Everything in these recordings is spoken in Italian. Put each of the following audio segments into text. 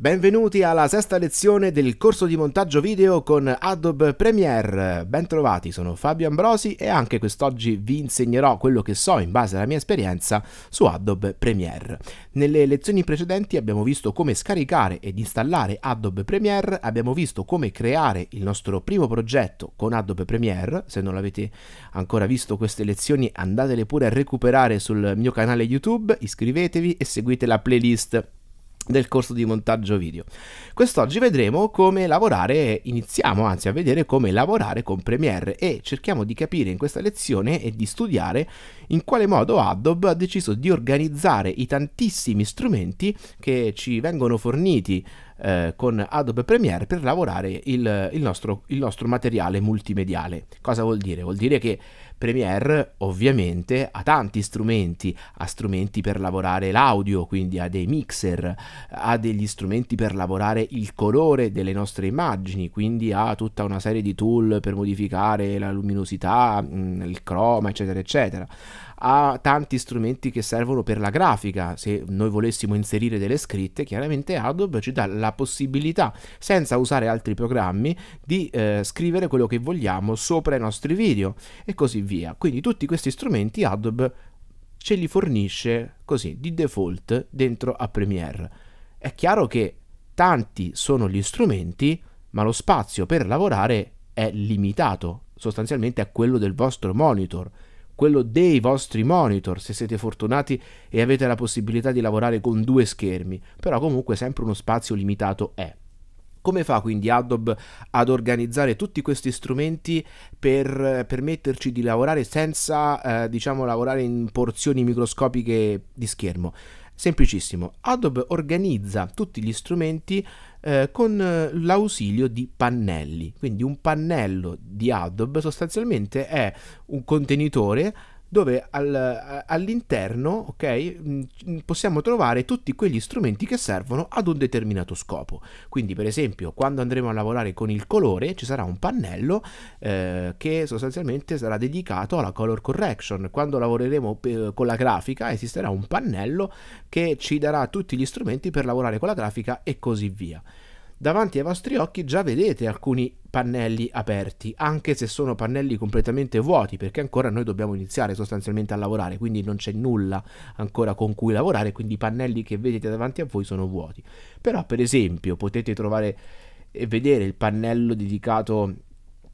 Benvenuti alla sesta lezione del corso di montaggio video con Adobe Premiere. Bentrovati, sono Fabio Ambrosi e anche quest'oggi vi insegnerò quello che so in base alla mia esperienza su Adobe Premiere. Nelle lezioni precedenti abbiamo visto come scaricare ed installare Adobe Premiere, abbiamo visto come creare il nostro primo progetto con Adobe Premiere. Se non l'avete ancora visto queste lezioni andatele pure a recuperare sul mio canale YouTube, iscrivetevi e seguite la playlist del corso di montaggio video. Quest'oggi vedremo come lavorare, iniziamo anzi a vedere come lavorare con Premiere e cerchiamo di capire in questa lezione e di studiare in quale modo Adobe ha deciso di organizzare i tantissimi strumenti che ci vengono forniti eh, con Adobe Premiere per lavorare il, il, nostro, il nostro materiale multimediale. Cosa vuol dire? Vuol dire che Premiere ovviamente ha tanti strumenti, ha strumenti per lavorare l'audio, quindi ha dei mixer, ha degli strumenti per lavorare il colore delle nostre immagini, quindi ha tutta una serie di tool per modificare la luminosità, mm, il croma, eccetera, eccetera ha tanti strumenti che servono per la grafica. Se noi volessimo inserire delle scritte, chiaramente Adobe ci dà la possibilità, senza usare altri programmi, di eh, scrivere quello che vogliamo sopra i nostri video e così via. Quindi tutti questi strumenti Adobe ce li fornisce così di default dentro a Premiere. È chiaro che tanti sono gli strumenti, ma lo spazio per lavorare è limitato sostanzialmente a quello del vostro monitor quello dei vostri monitor, se siete fortunati e avete la possibilità di lavorare con due schermi, però comunque sempre uno spazio limitato è. Come fa quindi Adobe ad organizzare tutti questi strumenti per permetterci di lavorare senza, eh, diciamo, lavorare in porzioni microscopiche di schermo? Semplicissimo, Adobe organizza tutti gli strumenti eh, con eh, l'ausilio di pannelli, quindi un pannello di Adobe sostanzialmente è un contenitore dove al, all'interno okay, mm, possiamo trovare tutti quegli strumenti che servono ad un determinato scopo. Quindi per esempio quando andremo a lavorare con il colore ci sarà un pannello eh, che sostanzialmente sarà dedicato alla color correction. Quando lavoreremo per, eh, con la grafica esisterà un pannello che ci darà tutti gli strumenti per lavorare con la grafica e così via davanti ai vostri occhi già vedete alcuni pannelli aperti, anche se sono pannelli completamente vuoti, perché ancora noi dobbiamo iniziare sostanzialmente a lavorare, quindi non c'è nulla ancora con cui lavorare, quindi i pannelli che vedete davanti a voi sono vuoti. Però per esempio potete trovare e vedere il pannello dedicato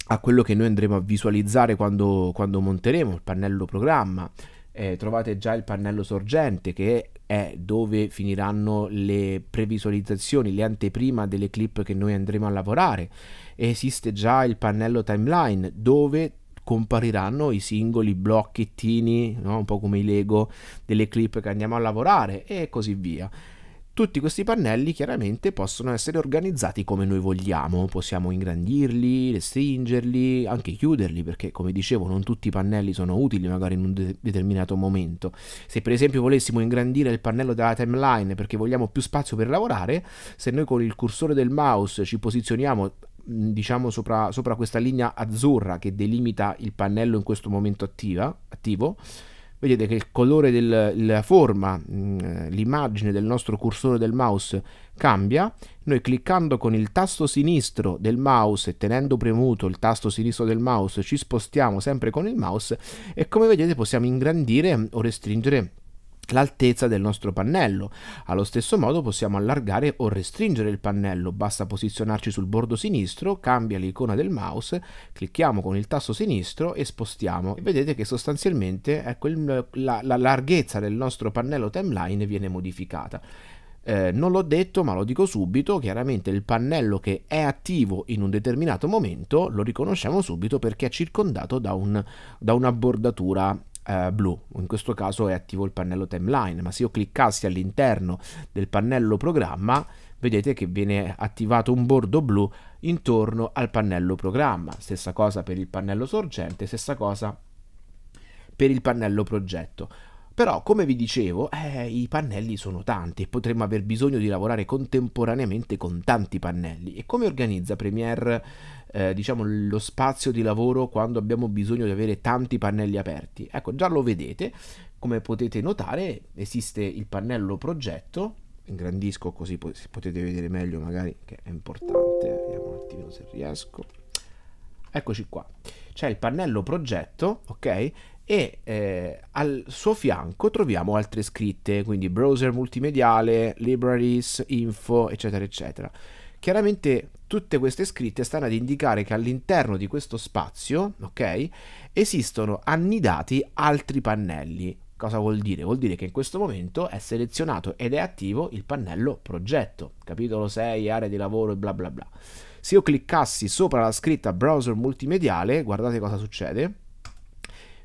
a quello che noi andremo a visualizzare quando, quando monteremo, il pannello programma, eh, trovate già il pannello sorgente che è dove finiranno le previsualizzazioni, le anteprima delle clip che noi andremo a lavorare. Esiste già il pannello timeline dove compariranno i singoli blocchettini, no? un po' come i Lego delle clip che andiamo a lavorare e così via. Tutti questi pannelli chiaramente possono essere organizzati come noi vogliamo, possiamo ingrandirli, restringerli, anche chiuderli perché come dicevo non tutti i pannelli sono utili magari in un de determinato momento. Se per esempio volessimo ingrandire il pannello della timeline perché vogliamo più spazio per lavorare, se noi con il cursore del mouse ci posizioniamo diciamo sopra, sopra questa linea azzurra che delimita il pannello in questo momento attiva, attivo, vedete che il colore della forma, mm, l'immagine del nostro cursore del mouse cambia, noi cliccando con il tasto sinistro del mouse e tenendo premuto il tasto sinistro del mouse ci spostiamo sempre con il mouse e come vedete possiamo ingrandire o restringere l'altezza del nostro pannello. Allo stesso modo possiamo allargare o restringere il pannello, basta posizionarci sul bordo sinistro, cambia l'icona del mouse, clicchiamo con il tasto sinistro e spostiamo. E vedete che sostanzialmente ecco, il, la, la larghezza del nostro pannello timeline viene modificata. Eh, non l'ho detto, ma lo dico subito, chiaramente il pannello che è attivo in un determinato momento lo riconosciamo subito perché è circondato da, un, da una bordatura eh, blu. In questo caso è attivo il pannello timeline, ma se io cliccassi all'interno del pannello programma, vedete che viene attivato un bordo blu intorno al pannello programma. Stessa cosa per il pannello sorgente, stessa cosa per il pannello progetto. Però, come vi dicevo, eh, i pannelli sono tanti e potremmo aver bisogno di lavorare contemporaneamente con tanti pannelli. E come organizza Premiere eh, diciamo, lo spazio di lavoro quando abbiamo bisogno di avere tanti pannelli aperti? Ecco, già lo vedete, come potete notare esiste il pannello progetto, ingrandisco così potete vedere meglio magari che è importante, vediamo un attimino se riesco. Eccoci qua c'è il pannello progetto, ok? e eh, al suo fianco troviamo altre scritte, quindi browser multimediale, libraries, info, eccetera, eccetera. Chiaramente tutte queste scritte stanno ad indicare che all'interno di questo spazio, ok, esistono annidati altri pannelli. Cosa vuol dire? Vuol dire che in questo momento è selezionato ed è attivo il pannello progetto, capitolo 6, area di lavoro e bla bla bla. Se io cliccassi sopra la scritta browser multimediale, guardate cosa succede,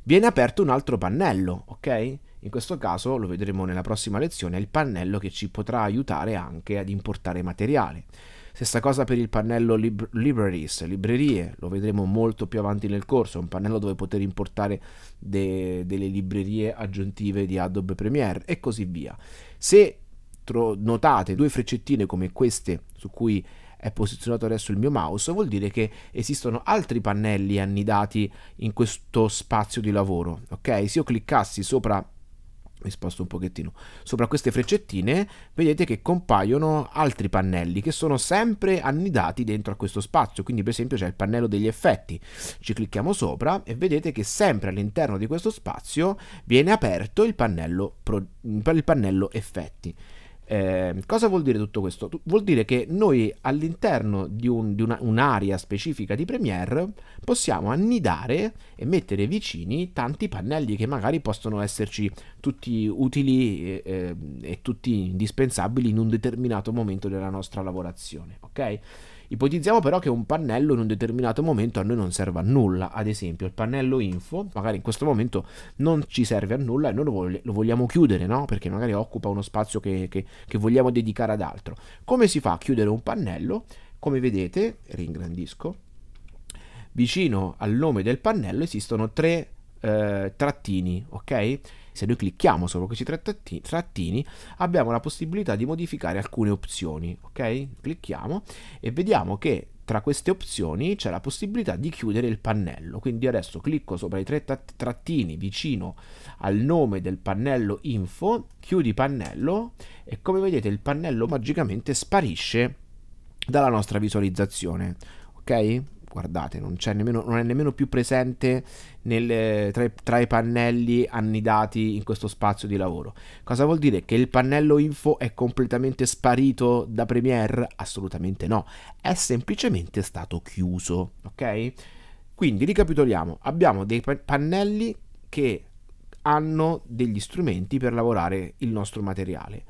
viene aperto un altro pannello, ok? In questo caso, lo vedremo nella prossima lezione, è il pannello che ci potrà aiutare anche ad importare materiale. Stessa cosa per il pannello lib Libraries, librerie, lo vedremo molto più avanti nel corso, è un pannello dove poter importare de delle librerie aggiuntive di Adobe Premiere e così via. Se notate due freccettine come queste su cui è posizionato adesso il mio mouse, vuol dire che esistono altri pannelli annidati in questo spazio di lavoro, ok? Se io cliccassi sopra mi sposto un pochettino sopra queste freccettine vedete che compaiono altri pannelli che sono sempre annidati dentro a questo spazio quindi per esempio c'è il pannello degli effetti ci clicchiamo sopra e vedete che sempre all'interno di questo spazio viene aperto il pannello, il pannello effetti eh, cosa vuol dire tutto questo? Vuol dire che noi all'interno di, un, di una, un'area specifica di Premiere possiamo annidare e mettere vicini tanti pannelli che magari possono esserci tutti utili eh, e tutti indispensabili in un determinato momento della nostra lavorazione. Ok? Ipotizziamo però che un pannello in un determinato momento a noi non serva a nulla, ad esempio il pannello info magari in questo momento non ci serve a nulla e noi lo, vogli- lo vogliamo chiudere, no? perché magari occupa uno spazio che, che, che vogliamo dedicare ad altro. Come si fa a chiudere un pannello? Come vedete, ringrandisco, vicino al nome del pannello esistono tre eh, trattini, ok? Se noi clicchiamo sopra questi tre trattini abbiamo la possibilità di modificare alcune opzioni, ok? Clicchiamo e vediamo che tra queste opzioni c'è la possibilità di chiudere il pannello. Quindi adesso clicco sopra i tre trattini vicino al nome del pannello info, chiudi pannello e come vedete il pannello magicamente sparisce dalla nostra visualizzazione. Ok? guardate, non, nemmeno, non è nemmeno più presente nel, eh, tra, tra, i pannelli annidati in questo spazio di lavoro. Cosa vuol dire? Che il pannello info è completamente sparito da Premiere? Assolutamente no, è semplicemente stato chiuso, ok? Quindi ricapitoliamo, abbiamo dei pannelli che hanno degli strumenti per lavorare il nostro materiale.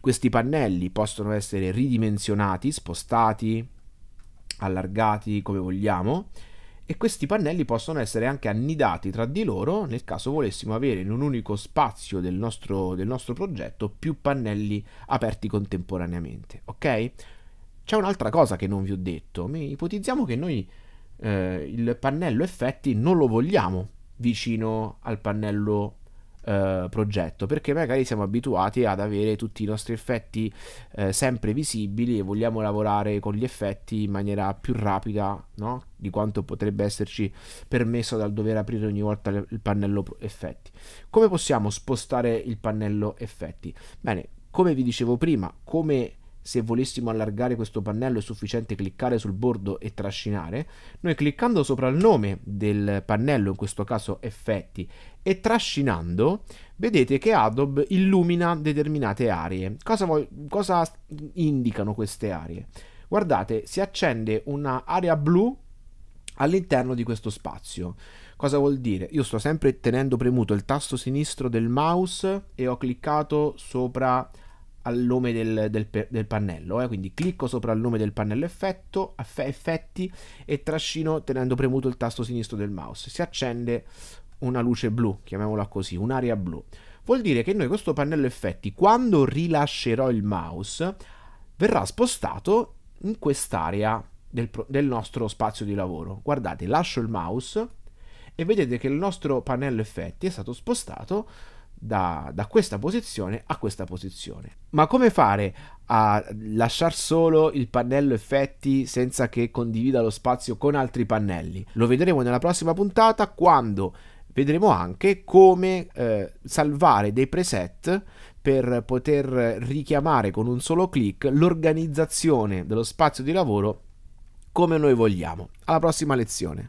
Questi pannelli possono essere ridimensionati, spostati, allargati come vogliamo e questi pannelli possono essere anche annidati tra di loro nel caso volessimo avere in un unico spazio del nostro, del nostro progetto più pannelli aperti contemporaneamente. Ok? C'è un'altra cosa che non vi ho detto, Mi ipotizziamo che noi eh, il pannello effetti non lo vogliamo vicino al pannello eh, progetto, perché magari siamo abituati ad avere tutti i nostri effetti eh, sempre visibili e vogliamo lavorare con gli effetti in maniera più rapida no? di quanto potrebbe esserci permesso dal dover aprire ogni volta il pannello effetti. Come possiamo spostare il pannello effetti? Bene, come vi dicevo prima, come se volessimo allargare questo pannello è sufficiente cliccare sul bordo e trascinare, noi cliccando sopra il nome del pannello, in questo caso effetti, e trascinando, vedete che Adobe illumina determinate aree. Cosa, cosa indicano queste aree? Guardate, si accende un'area blu all'interno di questo spazio. Cosa vuol dire? Io sto sempre tenendo premuto il tasto sinistro del mouse e ho cliccato sopra al nome del, del, del pannello. Eh? Quindi clicco sopra il nome del pannello effetto, effetti e trascino tenendo premuto il tasto sinistro del mouse. Si accende una luce blu, chiamiamola così, un'area blu. Vuol dire che noi questo pannello effetti, quando rilascerò il mouse, verrà spostato in quest'area del, del nostro spazio di lavoro. Guardate, lascio il mouse e vedete che il nostro pannello effetti è stato spostato da, da, questa posizione a questa posizione. Ma come fare a lasciare solo il pannello effetti senza che condivida lo spazio con altri pannelli? Lo vedremo nella prossima puntata quando vedremo anche come eh, salvare dei preset per poter richiamare con un solo clic l'organizzazione dello spazio di lavoro come noi vogliamo. Alla prossima lezione.